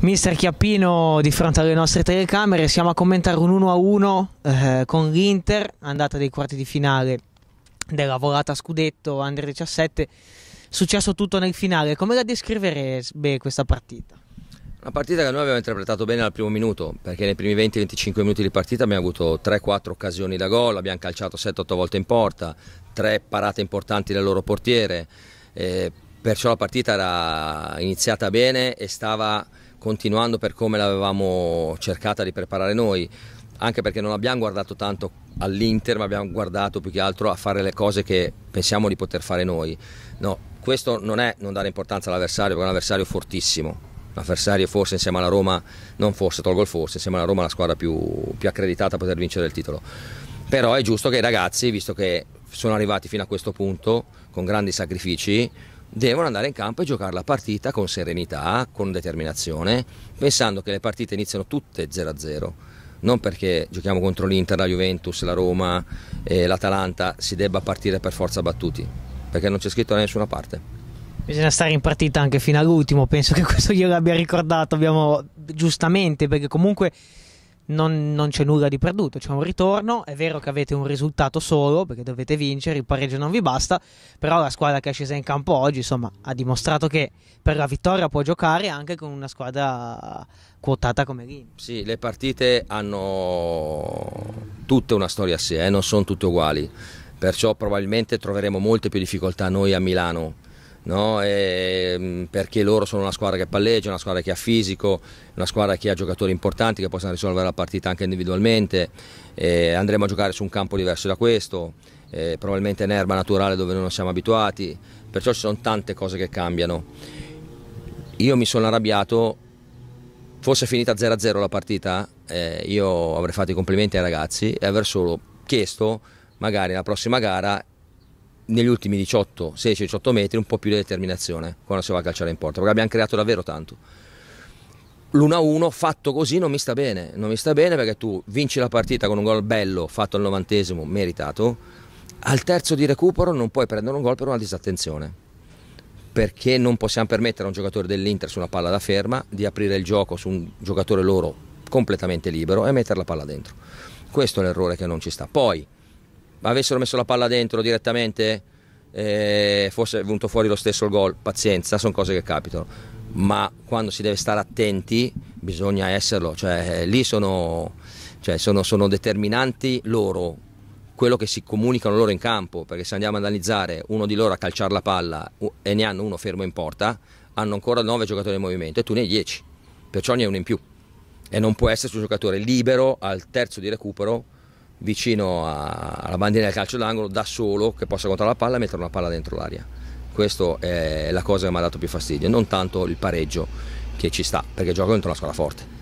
Mister Chiappino di fronte alle nostre telecamere, siamo a commentare un 1-1 a eh, con l'Inter, andata dei quarti di finale della volata scudetto Under 17, successo tutto nel finale, come la descriverebbe questa partita? Una partita che noi abbiamo interpretato bene dal primo minuto, perché nei primi 20-25 minuti di partita abbiamo avuto 3-4 occasioni da gol, abbiamo calciato 7-8 volte in porta, 3 parate importanti del loro portiere, eh, Perciò la partita era iniziata bene e stava continuando per come l'avevamo cercata di preparare noi, anche perché non abbiamo guardato tanto all'Inter, ma abbiamo guardato più che altro a fare le cose che pensiamo di poter fare noi. No, questo non è non dare importanza all'avversario, perché è un avversario fortissimo. L'avversario forse insieme alla Roma, non forse, tolgo il forse, insieme alla Roma la squadra più, più accreditata a poter vincere il titolo. Però è giusto che i ragazzi, visto che sono arrivati fino a questo punto con grandi sacrifici, devono andare in campo e giocare la partita con serenità, con determinazione, pensando che le partite iniziano tutte 0-0. Non perché giochiamo contro l'Inter, la Juventus, la Roma e l'Atalanta si debba partire per forza battuti, perché non c'è scritto da nessuna parte. Bisogna stare in partita anche fino all'ultimo, penso che questo glielo abbia ricordato, abbiamo giustamente, perché comunque non, non, c'è nulla di perduto, c'è un ritorno, è vero che avete un risultato solo perché dovete vincere, il pareggio non vi basta, però la squadra che è scesa in campo oggi insomma, ha dimostrato che per la vittoria può giocare anche con una squadra quotata come l'Inter. Sì, le partite hanno tutte una storia a sé, eh? non sono tutte uguali, perciò probabilmente troveremo molte più difficoltà noi a Milano no? e, ehm, perché loro sono una squadra che palleggia, una squadra che ha fisico, una squadra che ha giocatori importanti che possono risolvere la partita anche individualmente. E eh, andremo a giocare su un campo diverso da questo, eh, probabilmente in erba naturale dove non siamo abituati, perciò ci sono tante cose che cambiano. Io mi sono arrabbiato, fosse finita 0-0 la partita, eh, io avrei fatto i complimenti ai ragazzi e aver solo chiesto magari la prossima gara negli ultimi 18, 16-18 metri un po' più di determinazione quando si va a calciare in porta, perché abbiamo creato davvero tanto. L'1-1 fatto così non mi sta bene, non mi sta bene perché tu vinci la partita con un gol bello fatto al novantesimo, meritato, al terzo di recupero non puoi prendere un gol per una disattenzione, perché non possiamo permettere a un giocatore dell'Inter su una palla da ferma di aprire il gioco su un giocatore loro completamente libero e mettere la palla dentro. Questo è l'errore che non ci sta. Poi, avessero messo la palla dentro direttamente eh, forse è venuto fuori lo stesso il gol, pazienza, sono cose che capitano, ma quando si deve stare attenti bisogna esserlo, cioè, eh, lì sono, cioè, sono, sono determinanti loro, quello che si comunicano loro in campo, perché se andiamo ad analizzare uno di loro a calciare la palla e ne hanno uno fermo in porta, hanno ancora 9 giocatori in movimento e tu ne hai 10, perciò ne hai uno in più e non può essere un giocatore libero al terzo di recupero vicino a, alla bandiera del calcio d'angolo da solo che possa contare la palla e mettere una palla dentro l'aria. Questa è la cosa che mi ha dato più fastidio, non tanto il pareggio che ci sta, perché gioco dentro una squadra forte.